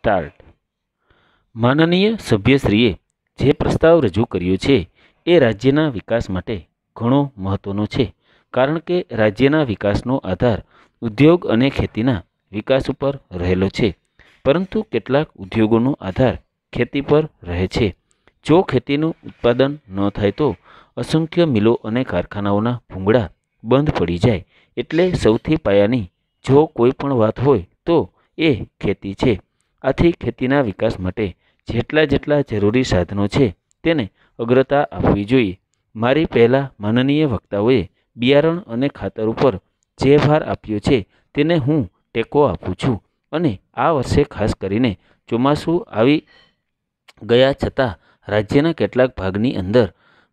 start માનનીય સભ્યશ્રીએ જે પ્રસ્તાવ રજૂ કર્યો છે એ રાજ્યના વિકાસ માટે ઘણો મહત્ત્વનો છે કારણ કે રાજ્યના વિકાસનો આધાર ઉદ્યોગ અને ખેતીના વિકાસ ઉપર રહેલો છે પરંતુ કેટલાક ઉદ્યોગોનો આધાર ખેતી પર રહે છે જો ખેતીનું ઉત્પાદન ન થાય તો અસંખ્ય મિલો અને કારખાનાઓના ભૂંગળા બંધ પડી જાય એટલે સૌથી પાયાની જો કોઈ પણ વાત હોય તો એ ખેતી છે આથી ખેતીના વિકાસ માટે જેટલા જેટલા જરૂરી સાધનો છે તેને અગ્રતા આપવી જોઈએ મારી પહેલાં માનનીય વક્તાઓએ બિયારણ અને ખાતર ઉપર જે ભાર આપ્યો છે તેને હું ટેકો આપું છું અને આ વર્ષે ખાસ કરીને ચોમાસું આવી ગયા છતાં રાજ્યના કેટલાક ભાગની અંદર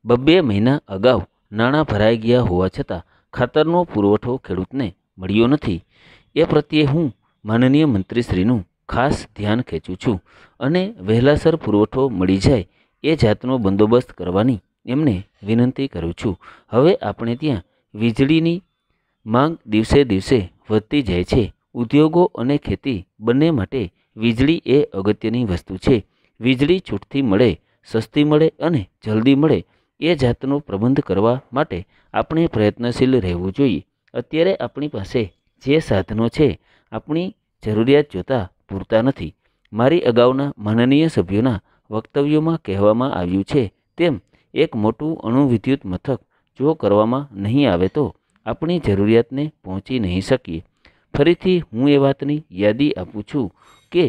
બબ્બે મહિના અગાઉ નાણાં ભરાઈ ગયા હોવા છતાં ખાતરનો પુરવઠો ખેડૂતને મળ્યો નથી એ પ્રત્યે હું માનનીય મંત્રીશ્રીનું ખાસ ધ્યાન ખેંચું છું અને વહેલાસર પુરવઠો મળી જાય એ જાતનો બંદોબસ્ત કરવાની એમને વિનંતી કરું છું હવે આપણે ત્યાં વીજળીની માંગ દિવસે દિવસે વધતી જાય છે ઉદ્યોગો અને ખેતી બંને માટે વીજળી એ અગત્યની વસ્તુ છે વીજળી છૂટથી મળે સસ્તી મળે અને જલ્દી મળે એ જાતનો પ્રબંધ કરવા માટે આપણે પ્રયત્નશીલ રહેવું જોઈએ અત્યારે આપણી પાસે જે સાધનો છે આપણી જરૂરિયાત જોતાં પૂરતા નથી મારી અગાઉના માનનીય સભ્યોના વક્તવ્યોમાં કહેવામાં આવ્યું છે તેમ એક મોટું અણુવિદ્યુત મથક જો કરવામાં નહીં આવે તો આપણી જરૂરિયાતને પહોંચી નહીં શકીએ ફરીથી હું એ વાતની યાદી આપું છું કે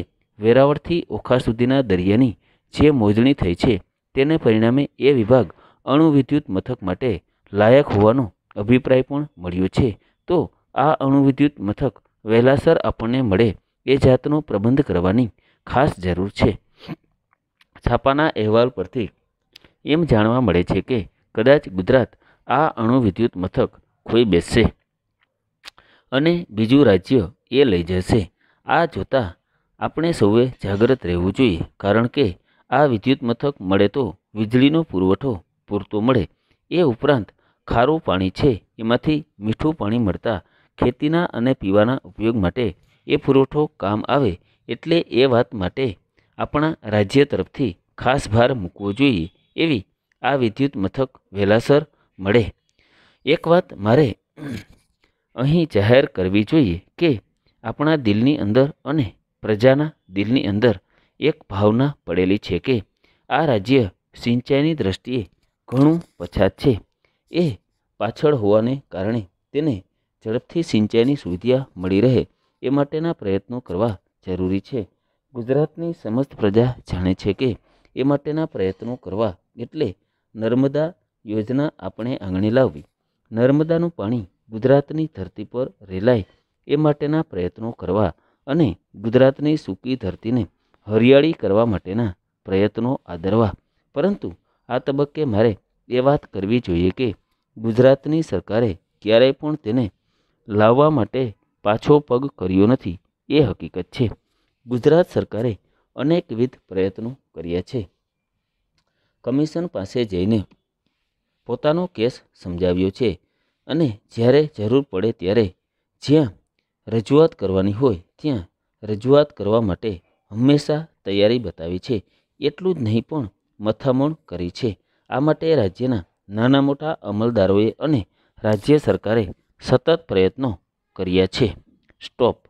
વેરાવળથી ઓખા સુધીના દરિયાની જે મોજણી થઈ છે તેને પરિણામે એ વિભાગ અણુવિદ્યુત મથક માટે લાયક હોવાનો અભિપ્રાય પણ મળ્યો છે તો આ અણુવિદ્યુત મથક વહેલાસર આપણને મળે એ જાતનો પ્રબંધ કરવાની ખાસ જરૂર છે છાપાના અહેવાલ પરથી એમ જાણવા મળે છે કે કદાચ ગુજરાત આ અણુવિદ્યુત મથક ખોઈ બેસશે અને બીજું રાજ્ય એ લઈ જશે આ જોતાં આપણે સૌએ જાગ્રત રહેવું જોઈએ કારણ કે આ વિદ્યુત મથક મળે તો વીજળીનો પુરવઠો પૂરતો મળે એ ઉપરાંત ખારું પાણી છે એમાંથી મીઠું પાણી મળતા ખેતીના અને પીવાના ઉપયોગ માટે એ પુરવઠો કામ આવે એટલે એ વાત માટે આપણા રાજ્ય તરફથી ખાસ ભાર મૂકવો જોઈએ એવી આ વિદ્યુત મથક વહેલાસર મળે એક વાત મારે અહીં જાહેર કરવી જોઈએ કે આપણા દિલની અંદર અને પ્રજાના દિલની અંદર એક ભાવના પડેલી છે કે આ રાજ્ય સિંચાઈની દ્રષ્ટિએ ઘણું પછાત છે એ પાછળ હોવાને કારણે તેને ઝડપથી સિંચાઈની સુવિધા મળી રહે એ માટેના પ્રયત્નો કરવા જરૂરી છે ગુજરાતની સમસ્ત પ્રજા જાણે છે કે એ માટેના પ્રયત્નો કરવા એટલે નર્મદા યોજના આપણે આંગણે લાવવી નર્મદાનું પાણી ગુજરાતની ધરતી પર રેલાય એ માટેના પ્રયત્નો કરવા અને ગુજરાતની સૂકી ધરતીને હરિયાળી કરવા માટેના પ્રયત્નો આદરવા પરંતુ આ તબક્કે મારે એ વાત કરવી જોઈએ કે ગુજરાતની સરકારે ક્યારેય પણ તેને લાવવા માટે પાછો પગ કર્યો નથી એ હકીકત છે ગુજરાત સરકારે અનેકવિધ પ્રયત્નો કર્યા છે કમિશન પાસે જઈને પોતાનો કેસ સમજાવ્યો છે અને જ્યારે જરૂર પડે ત્યારે જ્યાં રજૂઆત કરવાની હોય ત્યાં રજૂઆત કરવા માટે હંમેશા તૈયારી બતાવી છે એટલું જ નહીં પણ મથામણ કરી છે આ માટે રાજ્યના નાના મોટા અમલદારોએ અને રાજ્ય સરકારે સતત પ્રયત્નો કર્યા છે સ્ટોપ